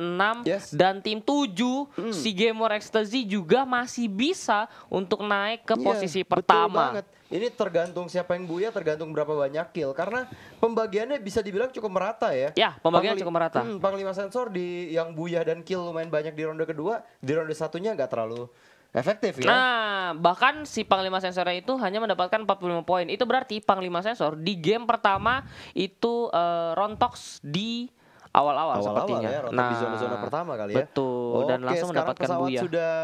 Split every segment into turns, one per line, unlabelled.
6 yes. dan tim 7 mm. si Gamer Ecstasy juga masih bisa untuk naik ke iya, posisi pertama. Betul banget.
Ini tergantung siapa yang buya, tergantung berapa banyak kill. Karena pembagiannya bisa dibilang cukup merata ya. Ya, pembagian cukup merata. Hmm, Panglima Sensor di yang buya dan kill lumayan banyak di ronde kedua, di ronde satunya nggak terlalu efektif ya. Nah,
bahkan si Panglima Sensornya itu hanya mendapatkan 45 poin. Itu berarti Panglima Sensor di game pertama itu uh, eh, rontoks di Awal-awal sepertinya. Awal ya, nah, di zona-zona nah, pertama kali ya. Betul. Dan langsung mendapatkan pesawat buaya. sudah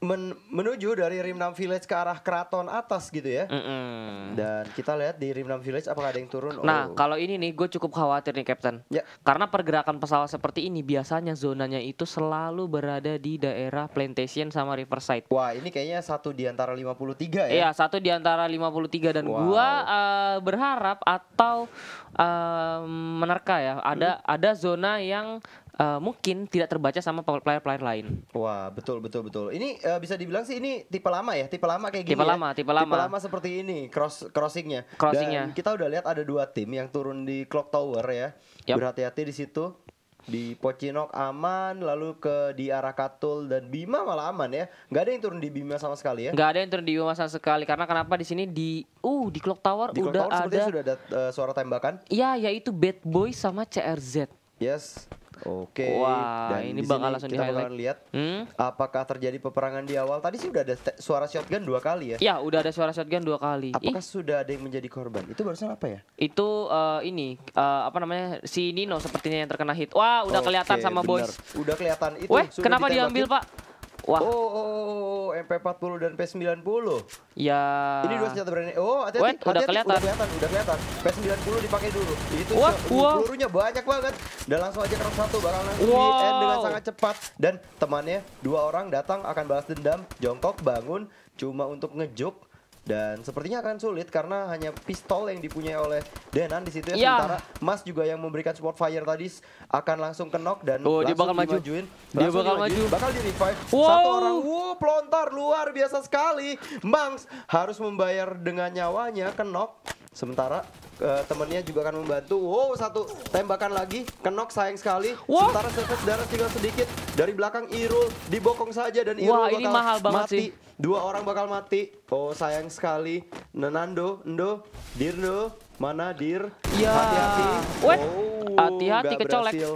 men menuju
dari Rimnam Village ke arah keraton atas gitu ya. Mm -hmm. Dan kita lihat di Rimnam Village apakah ada yang turun? Nah, oh.
kalau ini nih gue cukup khawatir nih Captain. Ya. Karena pergerakan pesawat seperti ini biasanya zonanya itu selalu berada di daerah Plantation sama Riverside. Wah, ini
kayaknya satu di antara 53 ya. Iya,
satu di antara 53 dan wow. gua uh, berharap atau uh, menerka ya, ada hmm. ada zona yang uh, mungkin tidak terbaca sama player-player lain. Wah, betul betul betul. Ini uh, bisa dibilang sih ini
tipe lama ya, tipe lama kayak gini. Tipe ya. lama, tipe lama. Tipe lama seperti ini cross crossingnya. Crossingnya. Dan kita udah lihat ada dua tim yang turun di clock tower ya. Yep. Berhati-hati di situ. Di Pocinok aman, lalu ke di arah Katul dan Bima malah aman ya. Gak ada yang turun di Bima
sama sekali ya. Gak ada yang turun di Bima sama sekali karena kenapa di sini di uh di clock tower di udah clock tower ada sudah ada uh, suara tembakan. Iya, yaitu Bad Boy sama CRZ. Yes. Oke. Wah, Dan ini bakal langsung kita bakal lihat
hmm? apakah terjadi peperangan di awal. Tadi sih udah ada suara shotgun dua kali ya? Iya, udah
ada suara shotgun dua kali. Apakah Ih.
sudah ada yang menjadi korban? Itu barusan apa
ya? Itu uh, ini uh, apa namanya? Si Nino sepertinya yang terkena hit. Wah, udah okay, kelihatan sama bener. boys.
Udah kelihatan itu. Weh, kenapa diambil, Pak? Wah. Oh, oh, MP40 dan P90. Ya. Ini dua senjata berani. Oh, hati-hati. Udah, hati -hati. udah kelihatan. Udah kelihatan, udah kelihatan. P90 dipakai dulu. Itu Wah, wow. pelurunya banyak banget. Dan langsung aja keras satu bakal langsung wow. di end dengan sangat cepat dan temannya dua orang datang akan balas dendam, jongkok bangun cuma untuk ngejuk dan sepertinya akan sulit karena hanya pistol yang dipunyai oleh Denan di situ ya. Yeah. Sementara Mas juga yang memberikan support fire tadi akan langsung ke dan oh, dia bakal maju. Dia bakal dimajuin. maju. Bakal di revive. Wow. Satu orang. Wow, pelontar luar biasa sekali. Mangs harus membayar dengan nyawanya ke Sementara uh, temennya juga akan membantu. Wow, satu tembakan lagi, kenok sayang sekali. Wow. Sementara surface darah tinggal sedikit dari belakang Irul dibokong saja dan Irul Wah, bakal ini mahal banget mati. Sih. Dua orang bakal mati. Oh, sayang sekali. Nenando, Endo, Dirno, mana Dir? Ya. Hati-hati.
Oh, hati-hati kecolek. Berhasil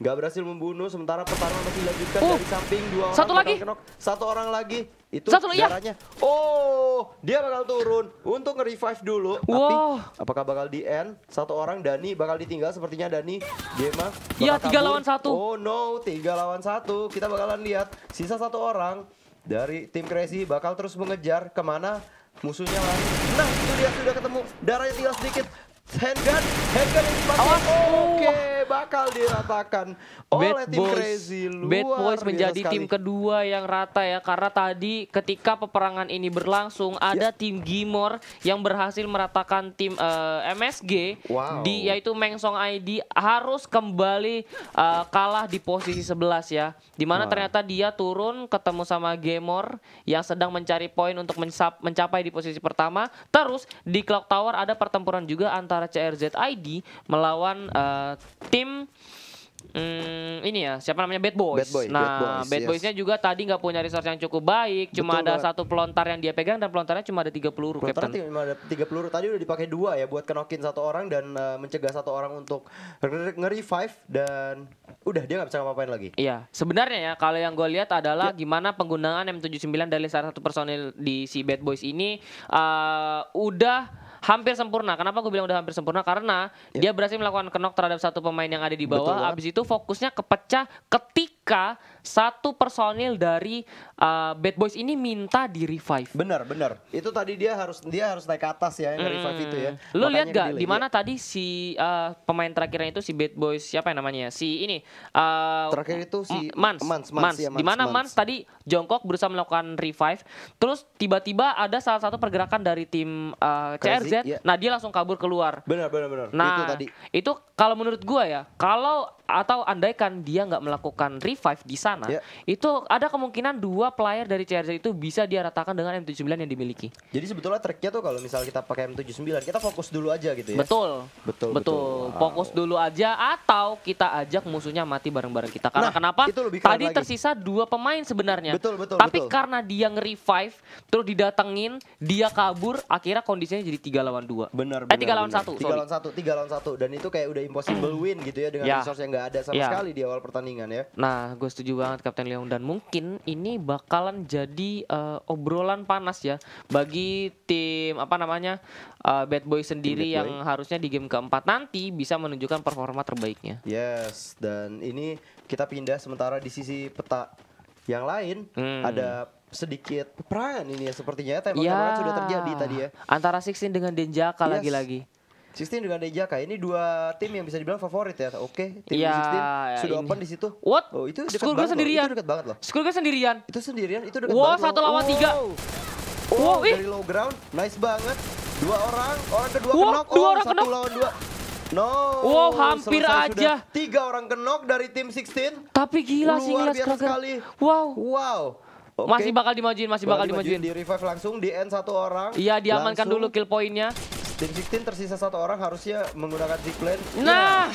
Gak berhasil membunuh sementara pertarungan masih dilanjutkan uh, dari samping dua orang satu lagi satu orang lagi itu Satu, ya? darahnya. Ya. Oh, dia bakal turun untuk nge-revive dulu. Wow. Tapi apakah bakal di end? Satu orang Dani bakal ditinggal sepertinya Dani. Dia mah Iya, tiga kabur. lawan satu. Oh no, tiga lawan satu. Kita bakalan lihat sisa satu orang dari tim Crazy bakal terus mengejar kemana musuhnya lagi Nah, itu dia sudah ketemu. Darahnya tinggal sedikit. Handgun, handgun yang dipakai. Oh, Oke. Okay bakal diratakan oleh tim Boys. Crazy luar Bad Boys menjadi tim
kedua yang rata ya karena tadi ketika peperangan ini berlangsung ada tim Gimor yang berhasil meratakan tim uh, eh, MSG wow. di yaitu Mengsong ID harus kembali uh, kalah di posisi 11 ya. Dimana wow. ternyata dia turun ketemu sama Gemor yang sedang mencari poin untuk mencapai di posisi pertama. Terus di Clock Tower ada pertempuran juga antara CRZ ID melawan uh, tim tim Hmm, ini ya siapa namanya Bad Boys. Bad Boy, nah, Bad, Boys, Bad yes. boys juga tadi nggak punya resource yang cukup baik, cuma Betul ada banget. satu pelontar yang dia pegang dan pelontarnya cuma ada tiga peluru. Pelontar cuma
ada tiga peluru tadi udah dipakai dua ya buat kenokin satu orang dan uh, mencegah satu orang untuk nge-revive dan udah dia nggak bisa ngapain lagi. Iya,
sebenarnya ya kalau yang gue lihat adalah ya. gimana penggunaan M79 dari salah satu personil di si Bad Boys ini uh, udah hampir sempurna. Kenapa gue bilang udah hampir sempurna? Karena yeah. dia berhasil melakukan kenok terhadap satu pemain yang ada di bawah. Betul, Abis itu fokusnya kepecah ketik ketika satu personil dari uh, Bad Boys ini minta di revive. Bener bener.
Itu tadi dia harus dia harus naik ke atas ya yang hmm. revive itu ya. Lu lihat gak di mana iya.
tadi si uh, pemain terakhirnya itu si Bad Boys siapa yang namanya? Si ini uh, terakhir itu si Mans. Mans, Mans, Mans. Ya, di mana Mans. tadi jongkok berusaha melakukan revive. Terus tiba-tiba ada salah satu pergerakan dari tim uh, Crazy, CRZ. Yeah. Nah, dia langsung kabur keluar.
Benar benar benar. Nah, itu
Itu kalau menurut gua ya, kalau atau andaikan dia nggak melakukan revive 5 di sana, yeah. itu ada kemungkinan dua player dari CRZ itu bisa dia ratakan dengan M79 yang dimiliki. Jadi sebetulnya triknya tuh kalau misal kita pakai M79, kita fokus dulu aja gitu ya. Betul. Betul. Betul. betul. Wow. Fokus dulu aja atau kita ajak musuhnya mati bareng-bareng kita. Karena nah, kenapa? Itu lebih Tadi lagi. tersisa dua pemain sebenarnya. Betul, betul. Tapi betul. karena dia nge-revive, terus didatengin, dia kabur, akhirnya kondisinya jadi tiga lawan dua. Benar, benar. Eh, tiga lawan satu. Tiga lawan
satu, tiga lawan satu. Dan itu kayak udah impossible win gitu ya dengan yeah. resource yang nggak ada sama yeah. sekali di awal pertandingan
ya. Nah, gue setuju banget Kapten Leong dan mungkin ini bakalan jadi uh, obrolan panas ya bagi tim apa namanya uh, Bad Boy sendiri Bad yang Boy. harusnya di game keempat nanti bisa menunjukkan performa terbaiknya.
Yes, dan ini kita pindah sementara di sisi peta yang lain hmm. ada sedikit peperangan ini ya sepertinya tembak ya. sudah terjadi tadi ya.
Antara sixin dengan Denjaka Yes. Lagi -lagi.
Sixteen dengan Dejaka ini dua tim yang bisa dibilang favorit ya. Oke, tim iya, Sixteen ya, sudah ini. open di situ. What? Oh, itu dekat School banget. sendirian. Loh. Itu dekat banget loh. School gue sendirian. Itu sendirian, itu dekat wow, banget. Wah, satu lawan tiga. Wow, oh, dari low ground, nice banget. Dua orang, orang kedua wow, kenok. Oh, dua orang satu kenok. lawan dua. No. Wow, hampir aja. Sudah. Tiga orang kenok dari tim Sixteen.
Tapi gila sih, gila sekali. Wow. Wow. Okay. Masih bakal dimajuin, masih bakal, bakal dimajuin.
Di revive langsung, di end satu orang. Iya, diamankan langsung. dulu kill poinnya. Tim 16 tersisa satu orang harusnya menggunakan Zigplane. Nah.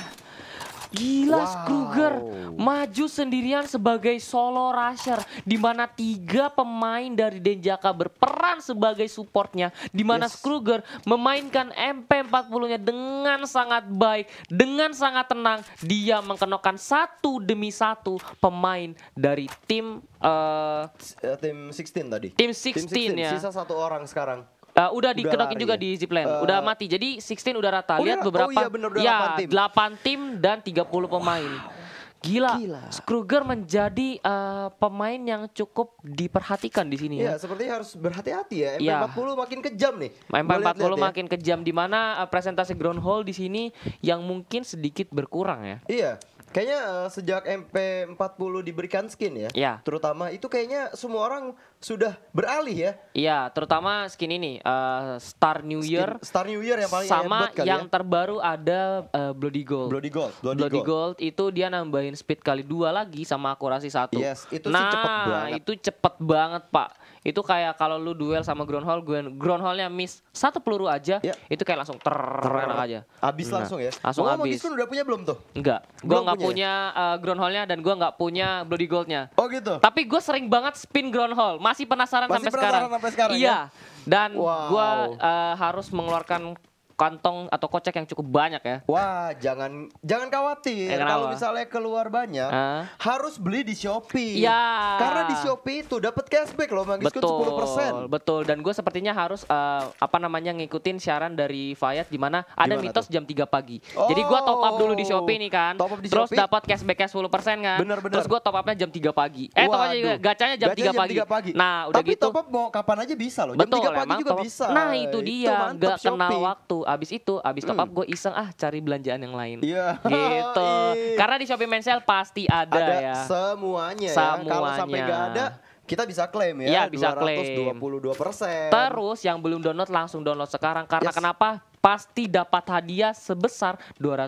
Gila wow. Kruger maju sendirian sebagai solo rusher di mana tiga pemain dari Denjaka berperan sebagai supportnya di mana yes. Kruger memainkan MP40-nya dengan sangat baik, dengan sangat tenang dia mengkenokan satu demi satu pemain dari tim uh, tim 16 tadi. Tim 16, tim 16 ya. Sisa satu orang sekarang. Uh, udah, dikenokin juga di zipline. Uh, udah mati. Jadi 16 udah rata. Oh, Lihat oh, beberapa. Oh iya bener, ya, 8 tim. 8 tim dan 30 pemain. Wow. Gila, Gila. Skruger menjadi uh, pemain yang cukup diperhatikan di sini iya, ya. ya. seperti harus berhati-hati ya. Iya. MP40 ya. makin kejam nih. MP40 makin ya. kejam di mana uh, presentasi ground hole di sini yang mungkin sedikit berkurang ya.
Iya. Kayaknya uh, sejak MP40 diberikan skin ya, ya, terutama itu kayaknya semua orang sudah beralih
ya. Iya, terutama skin ini uh, Star New Year. Star New Year yang paling sama kali yang ya. terbaru ada uh, Bloody Gold. Bloody Gold. Bloody, Bloody Gold. Gold itu dia nambahin speed kali dua lagi sama akurasi satu. Yes, itu nah, sih cepet banget. itu cepet banget, Pak. Itu kayak kalau lu duel sama Ground Hall Groundhog, Groundhognya miss satu peluru aja, ya. itu kayak langsung ter, enak aja. Abis nah. langsung ya. Langsung oh, mau abis. udah punya belum tuh? Enggak. Gua nggak punya, ya? punya ya? uh, Groundhognya dan gua nggak punya Bloody Goldnya. Oh gitu. Tapi gue sering banget spin Groundhog. Mas masih penasaran masih sampai penasaran sekarang. Sampai sekarang iya. Ya? Dan wow. gue uh, harus mengeluarkan kantong atau kocek yang cukup banyak ya. Wah, jangan jangan khawatir. Eh, kalau misalnya
keluar banyak, ah? harus beli di Shopee. Ya. Karena di Shopee itu dapat cashback loh, Mang Betul,
10%. Betul. Dan gue sepertinya harus uh, apa namanya ngikutin siaran dari Fayat di mana ada Gimana mitos tuh? jam 3 pagi. Oh. Jadi gue top up dulu di oh, Shopee nih kan. Top up di Terus dapat cashback 10% kan. Bener, bener. Terus gue top upnya jam 3 pagi. Eh, top upnya gacanya jam, gacanya 3, jam pagi. 3 pagi. Nah, udah Tapi gitu. Tapi top up mau kapan aja bisa loh. Jam Betul, 3 pagi juga bisa. Nah, itu dia. Itu Gak kenal waktu Abis itu, abis hmm. top up gue iseng ah cari belanjaan yang lain. Iya. Gitu. Iya, iya. Karena di Shopee Mensel pasti ada, ya. semuanya. Semuanya. Ya. Kalau sampai gak ada, kita bisa klaim ya, ya bisa 222 persen. Terus yang belum download langsung download sekarang karena yes. kenapa? Pasti dapat hadiah sebesar dua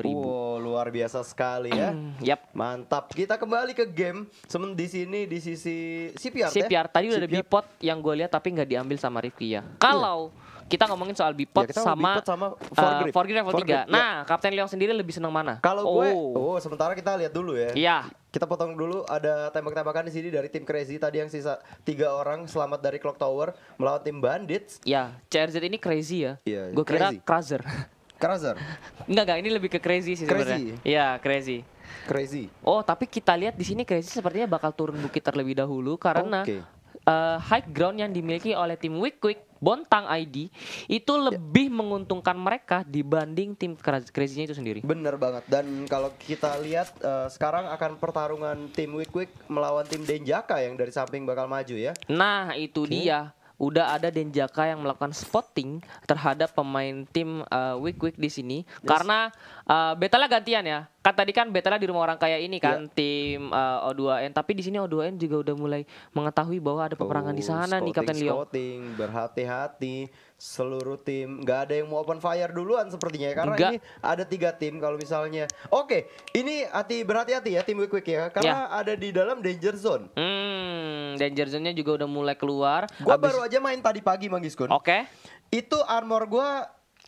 ribu. Wow, luar biasa sekali ya. Hmm, yap. Mantap.
Kita kembali ke game. Semen di sini di sisi CPR. CPR ya? tadi udah ada
bipod yang gue lihat tapi nggak diambil sama Rifki ya. Kalau yeah kita ngomongin soal bipod ya, sama, Bipot sama eh, foregrip, uh, foregrip level 3. Ya. Nah, ya. Kapten Leong sendiri lebih senang mana? Kalau oh. gue, oh sementara kita lihat dulu ya. Iya.
Kita potong dulu ada tembak-tembakan di sini dari tim Crazy tadi yang sisa tiga orang selamat dari Clock Tower melawan tim Bandits.
Iya. CRZ ini Crazy ya. Iya. Gue kira Crazer. Crazer. enggak enggak, ini lebih ke Crazy sih sebenarnya.
Iya, Crazy. Crazy.
Oh, tapi kita lihat di sini Crazy sepertinya bakal turun bukit terlebih dahulu karena okay. uh, eh, high ground yang dimiliki oleh tim Wick Quick Bontang ID itu ya. lebih ya. menguntungkan mereka dibanding tim crazy itu sendiri.
Bener banget. Dan kalau kita lihat uh, sekarang akan pertarungan tim Week Week melawan tim Denjaka yang dari samping bakal maju ya.
Nah, itu okay. dia udah ada Denjaka yang melakukan spotting terhadap pemain tim uh, Week Week di sini yes. karena uh, eh, Betala gantian ya kan tadi kan betulnya di rumah orang kaya ini kan yeah. tim uh, eh, O2N tapi di sini O2N juga udah mulai mengetahui bahwa ada peperangan oh, di sana nih Kapten Leo.
berhati-hati seluruh tim nggak ada yang mau open fire duluan
sepertinya ya, karena Enggak. ini
ada tiga tim kalau misalnya oke okay, ini hati berhati-hati ya tim quick quick ya karena yeah. ada di dalam danger zone
hmm, danger zone-nya juga udah mulai keluar
gua Abis... baru aja main tadi pagi Mang Giskun oke okay. itu armor gua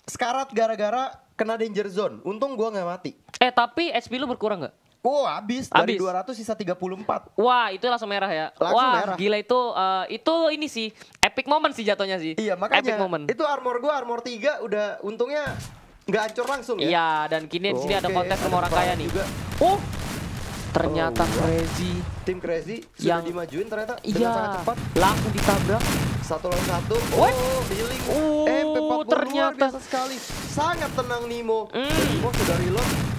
sekarat gara-gara kena danger zone. Untung gua nggak mati. Eh tapi HP lu berkurang nggak? Oh habis dari 200 sisa 34
Wah itu langsung merah ya langsung Wah merah. gila itu uh, Itu ini sih Epic moment sih jatuhnya sih Iya makanya epic moment. Itu
armor gua armor 3 Udah untungnya
nggak hancur langsung ya Iya dan kini di sini okay. ada kontes sama orang kaya nih juga. Oh Ternyata oh, Crazy Tim Crazy sudah yang
dimajuin ternyata Iya sangat cepat Langsung ditabrak satu lawan satu. Oh, healing. Oh, eh, MP40 ternyata sekali. Sangat tenang Nimo. Mm. Nimo oh, sudah reload.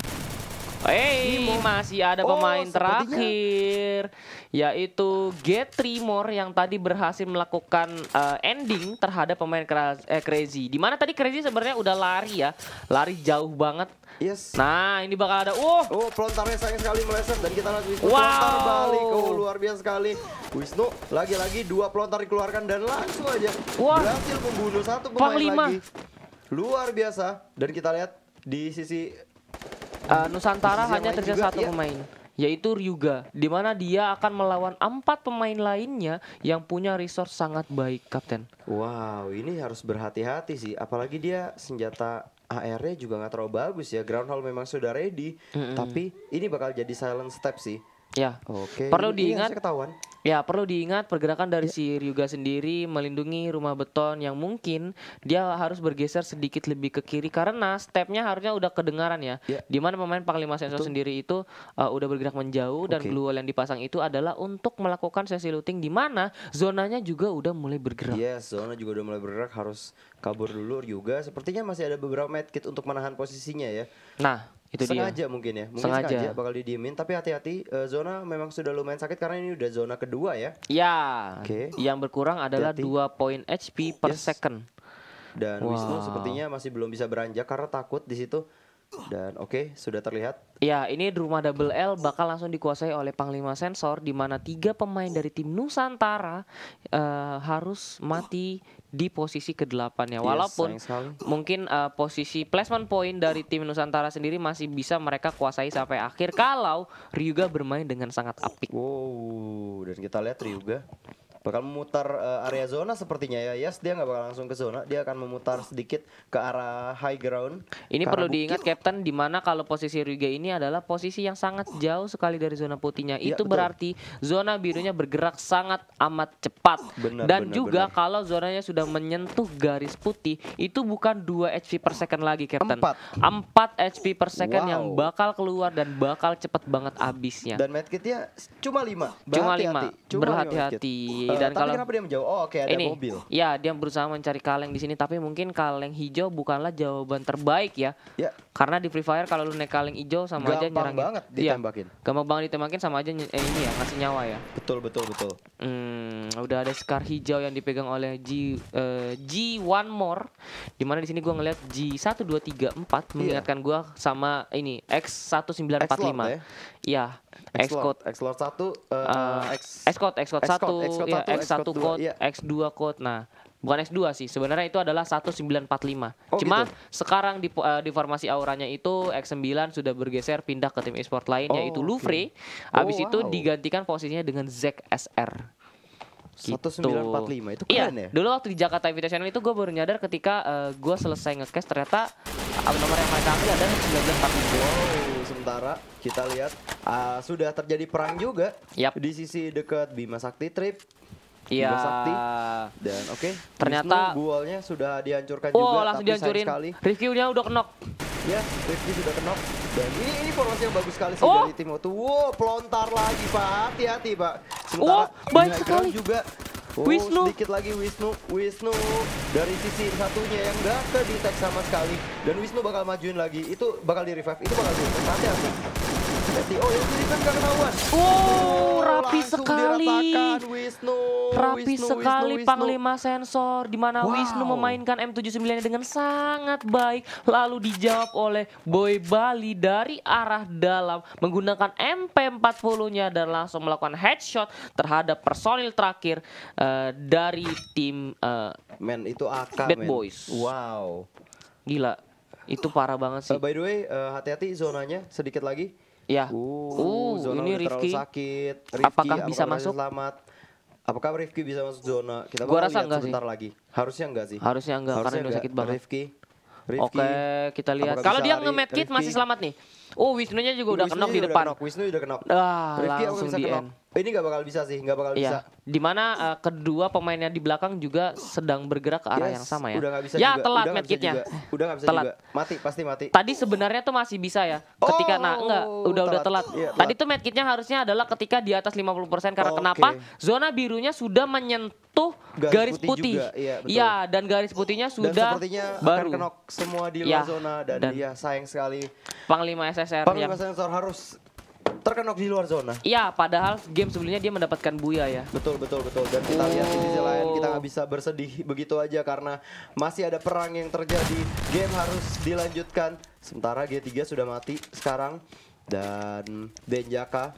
Hey, masih ada oh, pemain oh, terakhir yaitu Getrimor yang tadi berhasil melakukan uh, ending terhadap pemain eh, Crazy. Dimana tadi Crazy sebenarnya udah lari ya, lari jauh banget. Yes. Nah, ini bakal ada. Oh, oh pelontarnya sayang sekali meleset dan kita lagi wow. pelontar balik. Oh,
luar biasa sekali. Wisnu lagi-lagi dua pelontar dikeluarkan dan langsung aja
Wah. berhasil membunuh satu pemain Panglima. lagi.
Luar biasa. Dan kita lihat di sisi Uh, Nusantara hanya tersisa satu iya. pemain
yaitu Ryuga, di mana dia akan melawan empat pemain lainnya yang punya resource sangat baik, Kapten.
Wow, ini harus berhati-hati sih, apalagi dia senjata AR-nya juga nggak terlalu bagus ya. Ground Hall memang sudah ready, mm -hmm. tapi ini bakal jadi silent step sih.
Ya. Oke. Perlu diingat ketahuan. Ya, perlu diingat pergerakan dari ya. si Ryuga sendiri melindungi rumah beton yang mungkin dia harus bergeser sedikit lebih ke kiri karena stepnya harusnya udah kedengaran ya. ya. Di mana pemain panglima sensor sendiri itu uh, udah bergerak menjauh dan okay. blue wall yang dipasang itu adalah untuk melakukan sesi looting di mana zonanya juga udah mulai bergerak. Yes, iya, zona juga udah mulai bergerak harus kabur dulu Ryuga. Sepertinya masih ada beberapa medkit
untuk menahan posisinya ya.
Nah, itu sengaja dia. mungkin
ya. Mungkin sengaja, sengaja bakal didiemin tapi hati-hati uh, zona memang sudah lumayan sakit karena ini udah zona kedua ya.
ya Oke. Okay. Yang berkurang adalah dua poin HP per yes. second.
Dan wow. Wisnu sepertinya masih belum bisa beranjak karena takut di situ dan oke, okay, sudah terlihat.
Ya, ini rumah double L bakal langsung dikuasai oleh Panglima Sensor di mana tiga pemain dari tim Nusantara uh, harus mati di posisi ke ya. Iya, Walaupun yes, mungkin uh, posisi placement point dari tim Nusantara sendiri masih bisa mereka kuasai sampai akhir kalau Ryuga
bermain dengan sangat apik. Wow, dan kita lihat Ryuga bakal memutar uh, area zona sepertinya ya. Yes, dia nggak bakal langsung ke zona, dia akan memutar sedikit ke arah high ground.
Ini perlu diingat Captain di mana kalau posisi Ryuga ini adalah posisi yang sangat jauh sekali dari zona putihnya. Iya, itu betul. berarti zona birunya bergerak sangat amat cepat. Benar, Dan benar, juga benar. kalau zonanya sudah menyentuh garis putih, itu bukan 2 HP per second lagi Captain. 4. 4 HP per second wow. yang bakal keluar dan bakal cepat banget abisnya. Dan
medkitnya cuma lima, Cuma lima, Berhati-hati dan tapi kalau kenapa dia menjauh? Oh, oke okay, ada ini, mobil.
Iya, dia berusaha mencari kaleng di sini tapi mungkin kaleng hijau bukanlah jawaban terbaik ya. Yeah. Karena di Free Fire kalau lu naik kaleng hijau sama gampang aja nyerang. Gampang banget iya, ditembakin. Ya, gampang banget ditembakin sama aja eh, ini ya, ngasih nyawa ya. Betul, betul, betul. Hmm, udah ada scar hijau yang dipegang oleh G uh, G One More. Dimana di sini gua ngeliat G satu dua tiga empat iya. mengingatkan gua sama ini X 1945. Ya? Iya. Ya. X Ya, X code
1 uh, uh,
X X Iya, X1, X1 code, iya. X2 code. Nah, bukan X2 sih. Sebenarnya itu adalah 1945. Oh, gitu? Cuma gitu? sekarang di, uh, di formasi auranya itu X9 sudah bergeser pindah ke tim e-sport lain oh, yaitu Louvre. Okay. Habis oh, wow. itu digantikan posisinya dengan Zack SR. Gitu. 1945 itu iya. keren iya, ya? Dulu waktu di Jakarta Invitational itu gue baru nyadar ketika uh, eh, gue selesai ngecast ternyata
nomor yang mereka ambil adalah 1945. Wow sementara kita lihat uh, sudah terjadi perang juga yep. di sisi dekat Bima Sakti Trip
Iya. Sakti.
Dan oke. Okay, Ternyata bualnya sudah dihancurkan oh, juga. langsung dihancurin.
Reviewnya udah kenok.
Ya, Rifki sudah kenok. Dan ini ini formasi yang bagus sekali sih oh. dari tim Wow, pelontar lagi Pak. Hati-hati Pak. Sementara oh, baik sekali. juga Oh, Wisnu. Sedikit lagi Wisnu. Wisnu dari sisi satunya yang gak terdetek sama sekali. Dan Wisnu bakal majuin lagi. Itu bakal di revive. Itu bakal di revive. hati
Nanti. Oh, yang di revive gak ketahuan. Oh, rapi Langsung sekali. Wisnu. Rapi Wisnu, sekali Wisnu, Wisnu. Panglima Sensor. Dimana wow. Wisnu memainkan M79 dengan sangat baik. Lalu dijawab oleh Boy Bali dari arah dalam. Menggunakan MP40-nya dan langsung melakukan headshot terhadap personil terakhir. Uh, Eh, dari tim uh, men itu AK Bad man. Boys. Wow. Gila. Itu parah banget sih. Uh, by
the way, hati hati-hati zonanya
sedikit lagi. Ya. Uh, uh zona ini Rifki.
sakit. Rifki, apakah bisa apakah masuk? Selamat. Apakah Rifki bisa masuk zona? Kita Gua rasa enggak sebentar sih. lagi. Harusnya enggak sih. Harusnya enggak Harusnya karena enggak. udah sakit banget. Rifki. Rifki. Oke, kita lihat. Kalau dia nge-medkit masih selamat
nih. Oh Wisnunya juga udah kenok di depan. Wisnu udah
kenok. Ah, langsung bisa kenok. Ini gak bakal bisa sih, gak bakal iya. bisa.
Dimana uh, eh, kedua pemainnya di belakang juga sedang bergerak ke arah yang sama ya. ya juga. telat medkitnya. Udah gak bisa telat. juga. Mati pasti mati. Tadi sebenarnya tuh masih bisa ya. Ketika nah, oh, nah enggak, udah udah telat. Iya, Tadi tuh medkitnya harusnya adalah ketika di atas 50% karena kenapa? Zona birunya sudah menyentuh garis, putih. Iya, ya, dan garis putihnya sudah dan sepertinya baru. akan kenok
semua di luar iya, zona dan, dan ya
sayang sekali. Panglima SSR Pak yang... sensor harus
terkenok di luar zona.
Iya, padahal game sebelumnya dia mendapatkan buaya ya. Betul, betul, betul. Dan kita oh. lihat di sisi lain kita nggak
bisa bersedih begitu aja karena masih ada perang yang terjadi. Game harus dilanjutkan. Sementara G3 sudah mati sekarang dan Denjaka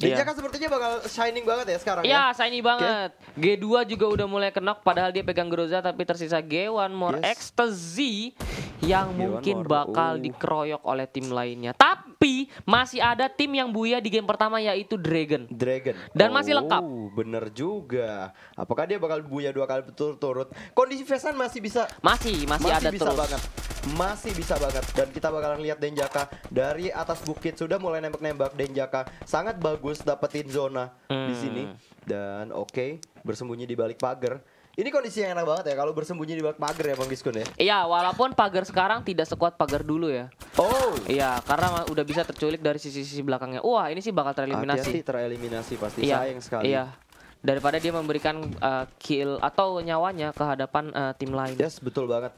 dia iya. yeah. kan sepertinya bakal shining banget ya sekarang yeah, ya. Iya, shining banget.
Okay. G2 juga udah mulai kenok padahal dia pegang Groza tapi tersisa G1 More yes. Ecstasy yang G1 mungkin more. bakal uh. dikeroyok oleh tim lainnya. Tapi tapi masih ada tim yang buaya di game pertama yaitu
Dragon. Dragon. Dan oh, masih lengkap. Bener juga. Apakah dia bakal buaya dua kali berturut-turut? Kondisi Vesan masih bisa. Masih, masih, masih ada bisa terus. banget. Masih bisa banget. Dan kita bakalan lihat Denjaka dari atas bukit sudah mulai nembak-nembak Denjaka. Sangat bagus dapetin zona hmm. di sini. Dan oke, okay, bersembunyi di balik pagar. Ini kondisi yang enak banget ya kalau bersembunyi di balik pagar ya Bang Giskun ya.
Iya, walaupun pagar sekarang tidak sekuat pagar dulu ya. Oh. Iya, karena udah bisa terculik dari sisi-sisi belakangnya. Wah, ini sih bakal tereliminasi. Pasti tereliminasi pasti iya, sayang sekali. Iya. Daripada dia memberikan uh, kill atau nyawanya ke hadapan uh, tim lain. Yes, betul banget.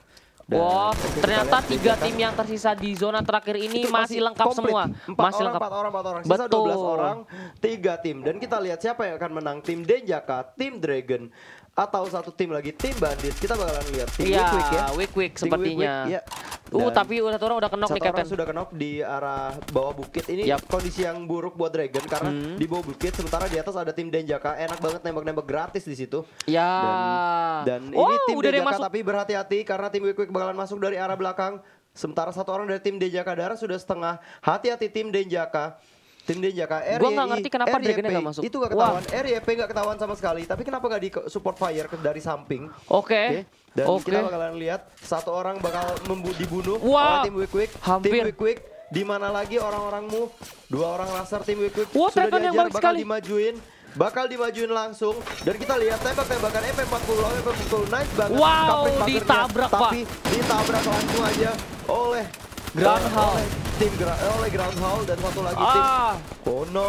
Dan wow, ternyata tiga tim yang tersisa di zona terakhir ini masih, masih lengkap komplit. semua. Empat masih orang, lengkap. Empat orang, empat orang. Sisa Betul. 12 orang,
tiga tim. Dan kita lihat siapa yang akan menang. Tim Denjaka, tim Dragon, atau satu tim lagi tim bandit kita bakalan lihat tim yeah, week week ya week week sepertinya week week, ya. uh tapi
satu orang udah kenok nih Captain sudah
kenok di arah bawah bukit ini yep. kondisi yang buruk buat Dragon karena hmm. di bawah bukit sementara di atas ada tim Denjaka enak banget nembak-nembak gratis di situ
ya dan, dan oh, ini tim udah Denjaka
tapi berhati-hati karena tim week week bakalan masuk dari arah belakang sementara satu orang dari tim Denjaka Darah sudah setengah hati-hati tim Denjaka Tim Denjaka RYI. Gua gak ngerti kenapa Dragonnya gak masuk. Itu gak ketahuan. Wow. RYP gak ketahuan sama sekali. Tapi kenapa gak di support fire dari samping? Oke. Okay. Okay. Dan okay. kita bakalan lihat satu orang bakal dibunuh wow. oleh tim Quick Quick. Hampir. Tim Quick Quick di mana lagi orang-orangmu? Dua orang laser tim Quick Quick wow, sudah diajar bakal sekali. dimajuin. Bakal dimajuin langsung dan kita lihat tembak-tembakan MP40,
MP40 nice banget. Wow, ditabrak Pak. Tapi ditabrak langsung aja oleh
Ground Hall. Tim Ground eh, oleh Ground Hall dan satu lagi ah. tim. Oh no.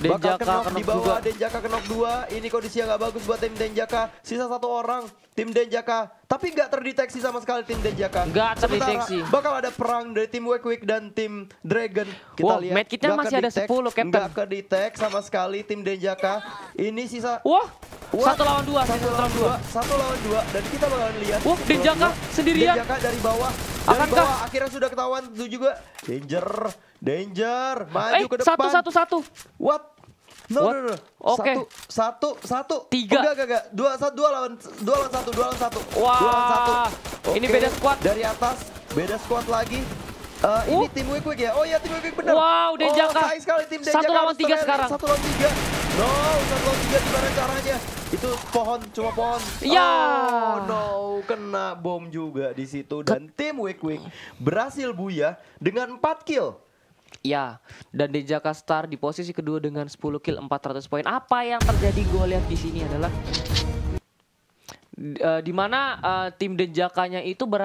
Denjaka kena di bawah. Denjaka kena dua. Ini kondisi yang gak bagus buat tim Denjaka. Sisa satu orang tim Denjaka. Tapi nggak terdeteksi sama sekali tim Denjaka. Nggak terdeteksi. bakal ada perang dari tim Wekwik dan tim Dragon. Kita wow, lihat. kita masih ada 10, Captain. Nggak kedetek sama sekali tim Denjaka. Ini sisa... Wah, satu lawan dua. Satu, satu lawan dua. dua. Satu lawan dua. Dan kita bakalan lihat... Wah, Denjaka sendirian. Denjaka dari bawah. Akankah? kah akhirnya sudah ketahuan itu juga. Danger, danger, maju eh, ke depan. Satu, satu, satu. What?
No, What? no, no. Oke. Okay.
Satu, satu, satu. Tiga. Oh, gak gak gak Dua, satu, dua lawan, dua lawan satu, dua lawan satu. Wah. Dua lawan satu. Okay. Ini beda squad. Dari atas, beda squad lagi. Uh, uh. Ini oh. tim Wikwik ya? Oh iya tim Wikwik benar. Wow, Denjaka. Oh, sekali tim Denjaka. Satu lawan tiga sekarang. Satu lawan tiga. No, satu lawan tiga gimana caranya? Itu pohon, cuma pohon. Ya. Oh, no, kena bom juga di situ dan tim Wake Wake berhasil ya dengan 4 kill.
Ya, dan Denjaka Star di posisi kedua dengan 10 kill 400 poin. Apa yang terjadi gue lihat di sini adalah uh, di mana uh, tim Denjakanya itu ber